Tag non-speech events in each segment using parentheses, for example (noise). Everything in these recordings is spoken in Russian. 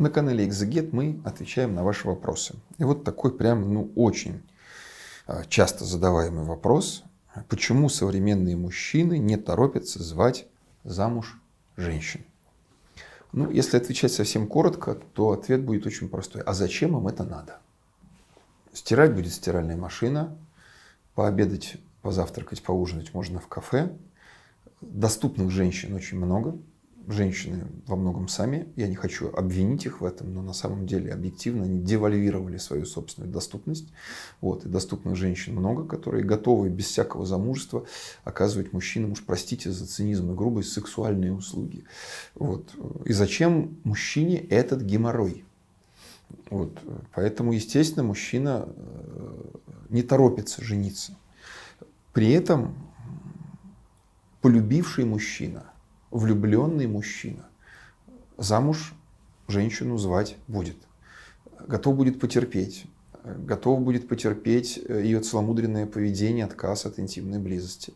На канале Exeget мы отвечаем на ваши вопросы. И вот такой прям, ну, очень а, часто задаваемый вопрос. Почему современные мужчины не торопятся звать замуж женщин? Ну, если отвечать совсем коротко, то ответ будет очень простой. А зачем им это надо? Стирать будет стиральная машина, пообедать, позавтракать, поужинать можно в кафе. Доступных женщин очень много, женщины во многом сами, я не хочу обвинить их в этом, но на самом деле объективно они девальвировали свою собственную доступность. Вот, и доступных женщин много, которые готовы без всякого замужества оказывать мужчинам, уж простите за цинизм и грубость, сексуальные услуги. Вот. И зачем мужчине этот геморрой? Вот. Поэтому, естественно, мужчина э, не торопится жениться. При этом полюбивший мужчина – влюбленный мужчина замуж женщину звать будет. Готов будет потерпеть. Готов будет потерпеть э, ее целомудренное поведение, отказ от интимной близости.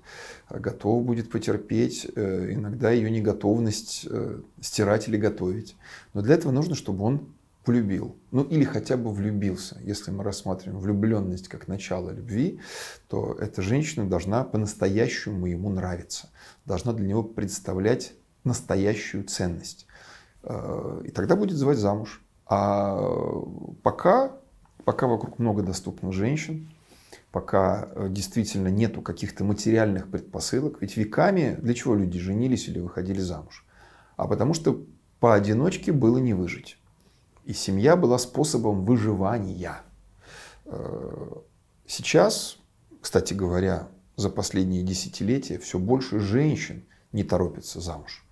Готов будет потерпеть э, иногда ее неготовность э, стирать или готовить. Но для этого нужно, чтобы он влюбил, ну или хотя бы влюбился. Если мы рассматриваем влюбленность как начало любви, то эта женщина должна по-настоящему ему нравиться, должна для него представлять настоящую ценность. Э, и тогда будет звать замуж. А пока, пока вокруг много доступных женщин, пока э, действительно нету каких-то материальных предпосылок, ведь веками для чего люди женились или выходили замуж? А потому что поодиночке было не выжить. И семья была способом выживания. Э, сейчас, кстати говоря, за последние десятилетия все больше женщин не торопятся замуж.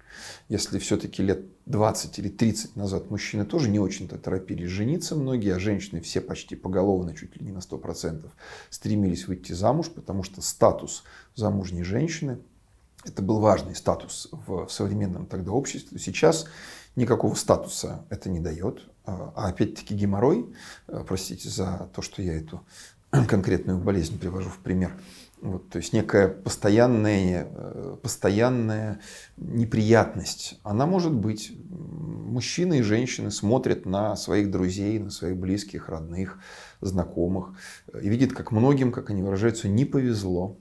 Если все-таки лет 20 или 30 назад мужчины тоже не очень-то торопились жениться многие, а женщины все почти поголовно, чуть ли не на 100%, стремились выйти замуж, потому что статус замужней женщины – это был важный статус в современном тогда обществе. Сейчас никакого статуса это не дает. А, а опять-таки геморрой, э, простите за то, что я эту (clears throat) конкретную болезнь привожу в пример, вот, то есть некая постоянная, э, постоянная неприятность. Она может быть. Мужчины и женщины смотрят на своих друзей, на своих близких, родных, знакомых э, и видят, как многим, как они выражаются, не повезло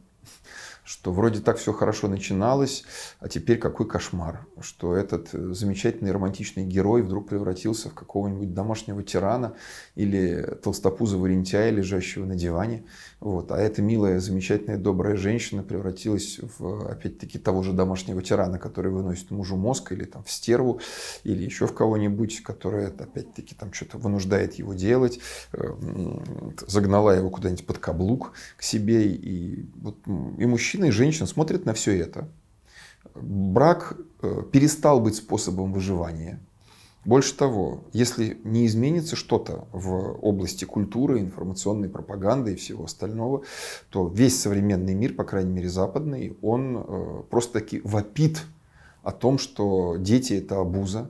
что вроде так все хорошо начиналось, а теперь какой кошмар, что этот э, замечательный романтичный герой вдруг превратился в какого-нибудь домашнего тирана или толстопузого рентяя, лежащего на диване. Вот. А эта милая, замечательная, добрая женщина превратилась в, опять-таки, того же домашнего тирана, который выносит мужу мозг или там, в стерву, или еще в кого-нибудь, которая, опять-таки, там что-то вынуждает его делать, э, загнала его куда-нибудь под каблук к себе, и, вот, и мужчина мужчина и женщина смотрят на все это. Брак э, перестал быть способом выживания. Больше того, если не изменится что-то в области культуры, информационной пропаганды и всего остального, то весь современный мир, по крайней мере западный, он э, просто-таки вопит о том, что дети – это абуза,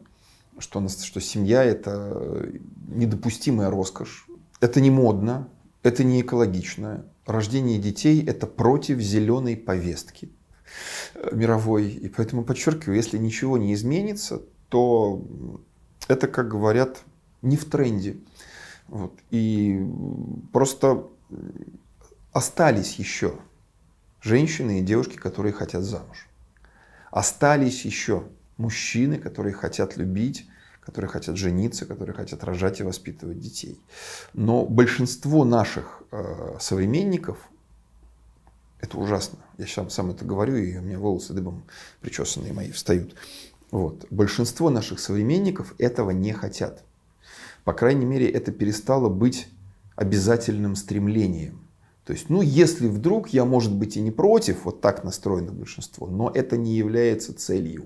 что, что семья – это недопустимая роскошь, это не модно, это не экологично, рождение детей – это против зеленой повестки мировой. И поэтому подчеркиваю, если ничего не изменится, то это, как говорят, не в тренде. Вот. И просто остались еще женщины и девушки, которые хотят замуж. Остались еще мужчины, которые хотят любить которые хотят жениться, которые хотят рожать и воспитывать детей. Но большинство наших э, современников это ужасно. Я сам, сам это говорю, и у меня волосы дыбом причесанные мои встают. Вот. Большинство наших современников этого не хотят. По крайней мере, это перестало быть обязательным стремлением. То есть, ну, если вдруг я, может быть, и не против, вот так настроено большинство, но это не является целью.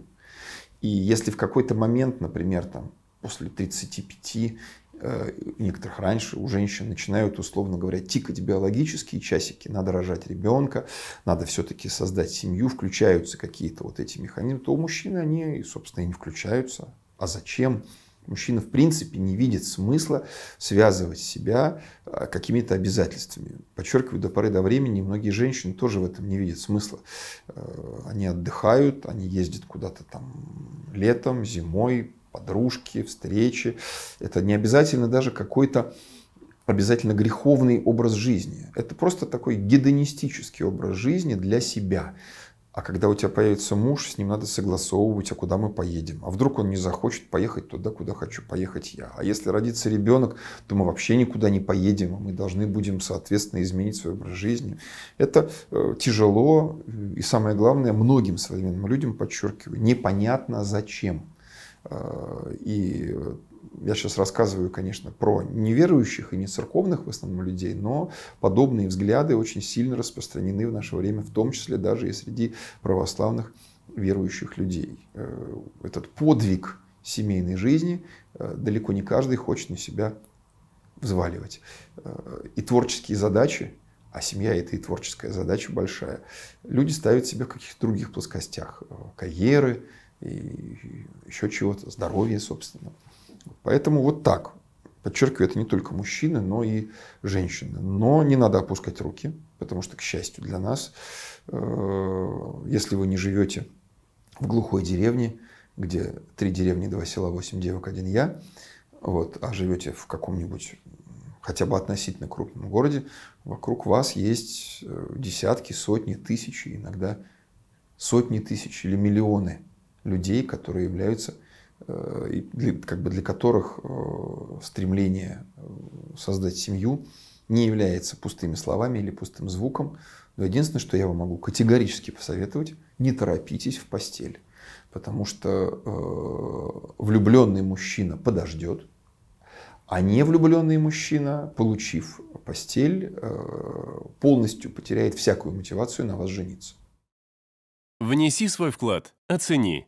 И если в какой-то момент, например, там, после 35, э, некоторых раньше, у женщин начинают, условно говоря, тикать биологические часики, надо рожать ребенка, надо все-таки создать семью, включаются какие-то вот эти механизмы, то у мужчины они, собственно, и не включаются. А зачем? Мужчина, в принципе, не видит смысла связывать себя э, какими-то обязательствами. Подчеркиваю, до поры до времени многие женщины тоже в этом не видят смысла. Э, они отдыхают, они ездят куда-то там летом, зимой, подружки, встречи. Это не обязательно даже какой-то обязательно греховный образ жизни. Это просто такой гедонистический образ жизни для себя. А когда у тебя появится муж, с ним надо согласовывать, а куда мы поедем. А вдруг он не захочет поехать туда, куда хочу поехать я. А если родится ребенок, то мы вообще никуда не поедем, а мы должны будем, соответственно, изменить свой образ жизни. Это э, тяжело и, самое главное, многим современным людям, подчеркиваю, непонятно зачем. Э, и я сейчас рассказываю, конечно, про неверующих и не церковных в основном людей, но подобные взгляды очень сильно распространены в наше время, в том числе даже и среди православных верующих людей. Э, этот подвиг семейной жизни э, далеко не каждый хочет на себя взваливать. И творческие задачи, а семья это и творческая задача большая, люди ставят себе в каких-то других плоскостях. Карьеры, и еще чего-то, здоровье, собственно. Поэтому вот так. Подчеркиваю, это не только мужчины, но и женщины. Но не надо опускать руки, потому что, к счастью для нас, э, если вы не живете в глухой деревне, где три деревни, два села, восемь девок, один я, вот, а живете в каком-нибудь хотя бы относительно крупном городе, вокруг вас есть э, десятки, сотни, тысячи, иногда сотни тысяч или миллионы людей, которые являются э, как бы для которых э, стремление э, создать семью не является пустыми словами или пустым звуком. Но единственное, что я вам могу категорически посоветовать, не торопитесь в постель. Потому что э, влюбленный мужчина подождет, а не влюбленный мужчина, получив постель, э, полностью потеряет всякую мотивацию на вас жениться. Внеси свой вклад, оцени